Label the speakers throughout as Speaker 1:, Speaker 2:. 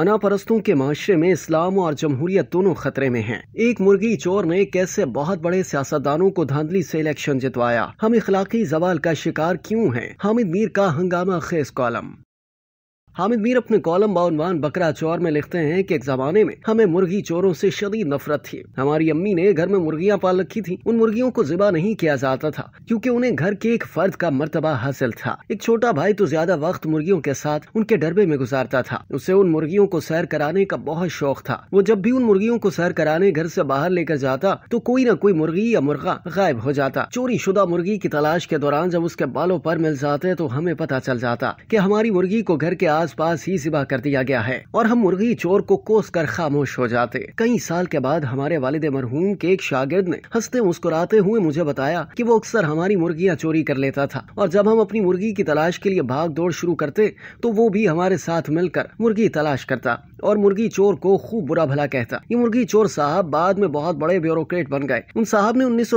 Speaker 1: अनापरस्तों के माशरे में इस्लाम और जमहूरियत दोनों खतरे में हैं। एक मुर्गी चोर ने कैसे बहुत बड़े सियासतदानों को धांधली से इलेक्शन जितवाया हम इखलाकी जवाल का शिकार क्यों हैं हामिद मीर का हंगामा खेज कॉलम हामिद मीर अपने कॉलम बाउनवान बकरा चौर में लिखते हैं कि एक जमाने में हमें मुर्गी चोरों से शदीद नफरत थी हमारी अम्मी ने घर में मुर्गियां पाल रखी थी उन मुर्गियों को जिबा नहीं किया जाता था क्योंकि उन्हें घर के एक फर्द का मरतबा हासिल था एक छोटा भाई तो ज्यादा वक्त मुर्गियों के साथ उनके डरबे में गुजारता था उसे उन मुर्गियों को सैर कराने का बहुत शौक था वो जब भी उन मुर्गियों को सैर कराने घर से बाहर लेकर जाता तो कोई ना कोई मुर्गी या मुर्गा गायब हो जाता चोरी शुदा मुर्गी की तलाश के दौरान जब उसके बालों पर मिल जाते तो हमें पता चल जाता की हमारी मुर्गी को घर के आस आसपास ही जिबा कर दिया गया है और हम मुर्गी चोर को कोस कर खामोश हो जाते कई साल के बाद हमारे वालिद मरहूम के एक शागिर्द ने हंसते मुस्कुराते हुए मुझे बताया कि वो अक्सर हमारी मुर्गियाँ चोरी कर लेता था और जब हम अपनी मुर्गी की तलाश के लिए भाग दौड़ शुरू करते तो वो भी हमारे साथ मिलकर मुर्गी तलाश करता और मुर्गी चोर को खूब बुरा भला कहता ये मुर्गी चोर साहब बाद में बहुत बड़े ब्यूरोक्रेट बन गए उन साहब ने उन्नीस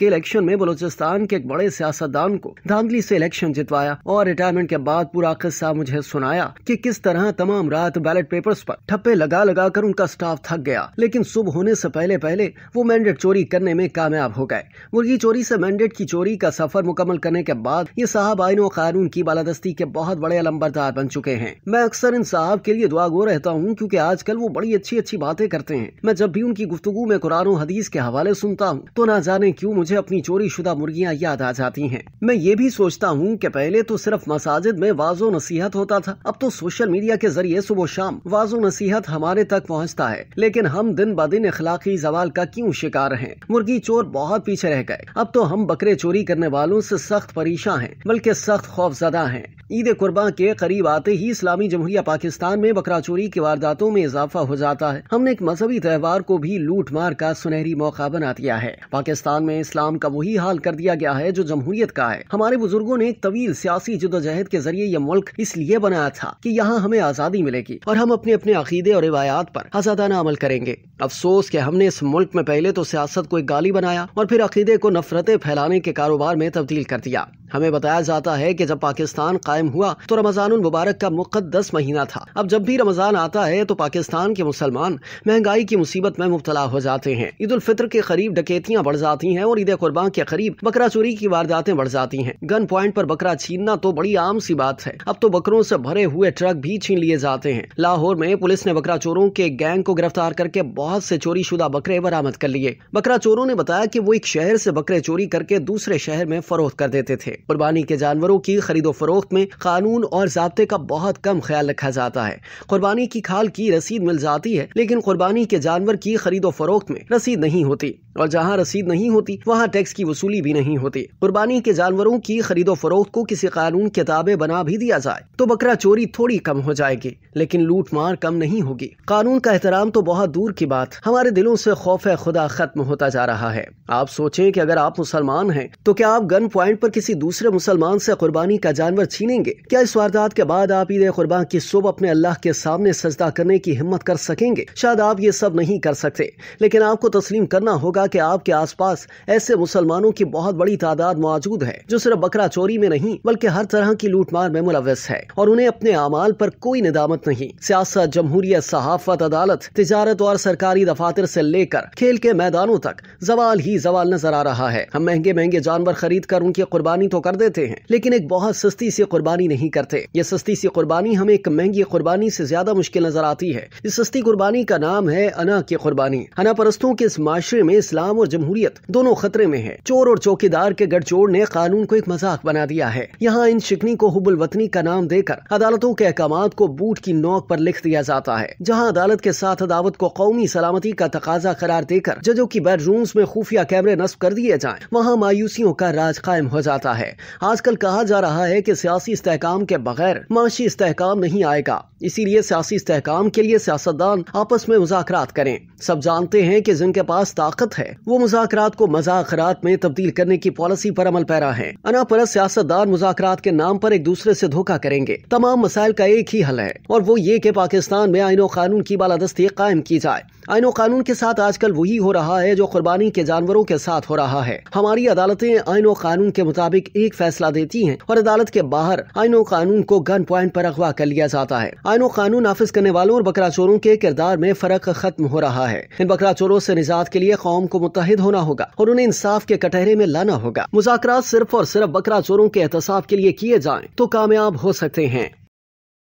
Speaker 1: के इलेक्शन में बलोचिस्तान के एक बड़े सियासतदान को धांधली से इलेक्शन जितवाया और रिटायरमेंट के बाद पूरा किस्सा मुझे सुनाया कि किस तरह तमाम रात बैलेट पेपर्स पर ठप्पे लगा लगा कर उनका स्टाफ थक गया लेकिन सुबह होने से पहले पहले वो मैंडेट चोरी करने में कामयाब हो गए मुर्गी चोरी से मैंडेट की चोरी का सफर मुकम्मल करने के बाद ये साहब आइन कानून की बालादस्ती के बहुत बड़े अलम्बरदार बन चुके हैं मैं अक्सर इन साहब के लिए दुआ गो रहता हूँ हूँ क्योंकि आजकल वो बड़ी अच्छी अच्छी बातें करते हैं मैं जब भी उनकी गुफ्तगु में कुरान हदीस के हवाले सुनता हूँ तो ना जाने क्यूँ मुझे अपनी चोरी शुदा मुर्गियाँ याद आ जाती है मैं ये भी सोचता हूँ की पहले तो सिर्फ मसाजिद में वाजो नसीहत होता था अब तो सोशल मीडिया के जरिए सुबह शाम वाजो नसीहत हमारे तक पहुँचता है लेकिन हम दिन ब दिन अखलाकी जवाल का क्यूँ शिकार है मुर्गी चोर बहुत पीछे रह गए अब तो हम बकरे चोरी करने वालों ऐसी सख्त परेशान है बल्कि सख्त खौफजदा है ईद कुर्बा के करीब आते ही इस्लामी जमहूरिया पाकिस्तान में बकरा चोरी की वारदातों में इजाफा हो जाता है हमने एक मजहबी त्यौहार को भी लूट मार का सुनहरी मौका बना दिया है पाकिस्तान में इस्लाम का वही हाल कर दिया गया है जो जमहूरियत का है हमारे बुजुर्गों ने एक तवील सियासी जदोजहद के जरिए यह मुल्क इसलिए बनाया था की यहाँ हमें आज़ादी मिलेगी और हम अपने अपने अकीदे और रिवायात पर आज़ादाना अमल करेंगे अफसोस के हमने इस मुल्क में पहले तो सियासत को एक गाली बनाया और फिर अकीदे को नफरतें फैलाने के कारोबार में तब्दील कर दिया हमें बताया जाता है कि जब पाकिस्तान कायम हुआ तो रमजान मुबारक का मुकदस महीना था अब जब भी रमजान आता है तो पाकिस्तान के मुसलमान महंगाई की मुसीबत में मुबतला हो जाते हैं ईद उल फितर के करीब डकैतियाँ बढ़ जाती हैं और ईद कुर्बान के करीब बकरा चोरी की वारदातें बढ़ जाती हैं गन पॉइंट पर बकरा छीनना तो बड़ी आम सी बात है अब तो बकरों से भरे हुए ट्रक भी छीन लिए जाते हैं लाहौर में पुलिस ने बकरा चोरों के गैंग को गिरफ्तार करके बहुत से चोरी शुदा बकरे बरामद कर लिए बकरा चोरों ने बताया की वो एक शहर ऐसी बकरे चोरी करके दूसरे शहर में फरोख कर देते थे कुर्बानी के जानवरों की खरीदो फरोख्त में कानून और जबते का बहुत कम ख्याल रखा जाता है कुर्बानी की खाल की रसीद मिल जाती है लेकिन कुर्बानी के जानवर की खरीदो फरोख्त में रसीद नहीं होती और जहाँ रसीद नहीं होती वहाँ टैक्स की वसूली भी नहीं होती कुर्बानी के जानवरों की खरीदो फरोख्त को किसी कानून के ताबे बना भी दिया जाए तो बकरा चोरी थोड़ी कम हो जाएगी लेकिन लूट मार कम नहीं होगी कानून का एहतराम तो बहुत दूर की बात हमारे दिलों से खौफ खुदा खत्म होता जा रहा है आप सोचें कि अगर आप मुसलमान हैं तो क्या आप गन पॉइंट पर किसी दूसरे दूसरे मुसलमान से कुर्बानी का जानवर छीनेंगे क्या इस वारदात के बाद आप ईद कुर्बान की सुबह अपने अल्लाह के सामने सजदा करने की हिम्मत कर सकेंगे शायद आप ये सब नहीं कर सकते लेकिन आपको तस्लीम करना होगा कि आपके आसपास ऐसे मुसलमानों की बहुत बड़ी तादाद मौजूद है जो सिर्फ बकरा चोरी में नहीं बल्कि हर तरह की लूटमार में मुलवस है और उन्हें अपने अमाल पर कोई निदामत नहीं सियासत जमहूरियत सहाफत अदालत तजारत और सरकारी दफातर से लेकर खेल के मैदानों तक जवाल ही जवाल नजर आ रहा है हम महंगे महंगे जानवर खरीद कर उनकी कुर्बानी तो कर देते हैं लेकिन एक बहुत सस्ती सी कुर्बानी नहीं करते ये सस्ती सी कुर्बानी हमें एक महंगी कुर्बानी से ज्यादा मुश्किल नजर आती है इस सस्ती कुर्बानी का नाम है अना की कुर्बानी अना परस्तों के इस माशरे में इस्लाम और जमहूरियत दोनों खतरे में है चोर और चौकीदार के गठजोड़ ने कानून को एक मजाक बना दिया है यहाँ इन शिकनी को हुबुल वतनी का नाम देकर अदालतों के अहकाम को बूट की नोक आरोप लिख दिया जाता है जहाँ अदालत के साथ अदावत को कौमी सलामती का तकाजा करार देकर जजों की बेडरूम्स में खुफिया कैमरे नस्ब कर दिए जाए वहाँ मायूसियों का राज कायम हो जाता है आजकल कहा जा रहा है कि सियासी इस्तेकाम के बगैर माशी इस्तेकाम नहीं आएगा इसीलिए सियासी इस्तेकाम के लिए सियासतदान आपस में मुजाकरात करें सब जानते हैं कि जिनके पास ताकत है वो मुजाकरात को मजाकरात में तब्दील करने की पॉलिसी पर अमल पैरा है अनापरत सियासतदान मुजाकरात के नाम पर एक दूसरे से धोखा करेंगे तमाम मसाइल का एक ही हल है और वो ये कि पाकिस्तान में आइनो कानून की बालादस्ती कायम की जाए आइनो कानून के साथ आजकल वही हो रहा है जो कुर्बानी के जानवरों के साथ हो रहा है हमारी अदालतें आइनो कानून के मुताबिक एक फैसला देती हैं और अदालत के बाहर आइनो कानून को गन पॉइंट पर अगवा कर लिया जाता है आयन कानून नाफिज करने वालों और बकरा चोरों के किरदार में फर्क खत्म हो रहा है इन बकरा चोरों ऐसी निजात के लिए कौम को मुतहद होना होगा और उन्हें इंसाफ के कटहरे में लाना होगा मुजाकर सिर्फ और सिर्फ बकरा चोरों के एहतसाब के लिए किए जाए तो कामयाब हो सकते हैं